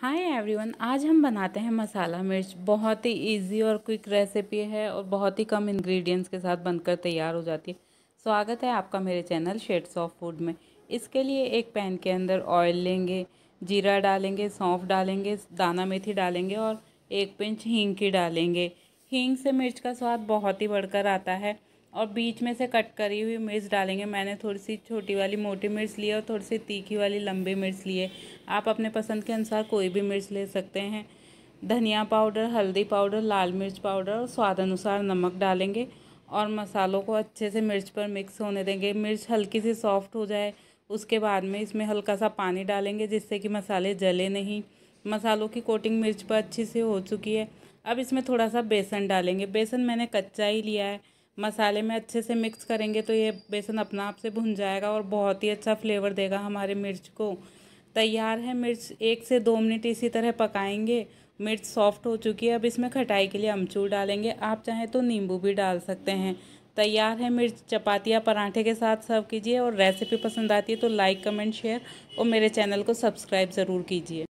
hi everyone आज हम बनाते हैं मसाला मिर्च बहुत ही इजी और क्विक रेसिपी है और बहुत ही कम इंग्रेडिएंट्स के साथ बनकर तैयार हो जाती है स्वागत है आपका मेरे चैनल शेड्स ऑफ फूड में इसके लिए एक पैन के अंदर ऑयल लेंगे जीरा डालेंगे सौंफ डालेंगे दाना मेथी डालेंगे और एक पिंच हींग की डालेंगे हींग से मिर्च का स्वाद बहुत ही बढ़कर आता है और बीच में से कट करी हुई मिर्च डालेंगे मैंने थोड़ी सी छोटी वाली मोटी मिर्च ली है और थोड़ी सी तीखी वाली लंबी मिर्च ली है आप अपने पसंद के अनुसार कोई भी मिर्च ले सकते हैं धनिया पाउडर हल्दी पाउडर लाल मिर्च पाउडर और स्वाद अनुसार नमक डालेंगे और मसालों को अच्छे से मिर्च पर मिक्स होने देंगे मिर्च हल्की सी सॉफ्ट हो जाए उसके बाद में इसमें हल्का सा पानी डालेंगे जिससे कि मसाले जले नहीं मसालों की कोटिंग मिर्च पर अच्छी से हो चुकी है अब इसमें थोड़ा सा बेसन डालेंगे बेसन मैंने कच्चा ही लिया है मसाले में अच्छे से मिक्स करेंगे तो ये बेसन अपना आप से भुन जाएगा और बहुत ही अच्छा फ्लेवर देगा हमारे मिर्च को तैयार है मिर्च एक से दो मिनट इसी तरह पकाएंगे मिर्च सॉफ्ट हो चुकी है अब इसमें खटाई के लिए अमचूर डालेंगे आप चाहें तो नींबू भी डाल सकते हैं तैयार है मिर्च चपाती या पराठे के साथ सर्व कीजिए और रेसिपी पसंद आती है तो लाइक कमेंट शेयर और मेरे चैनल को सब्सक्राइब ज़रूर कीजिए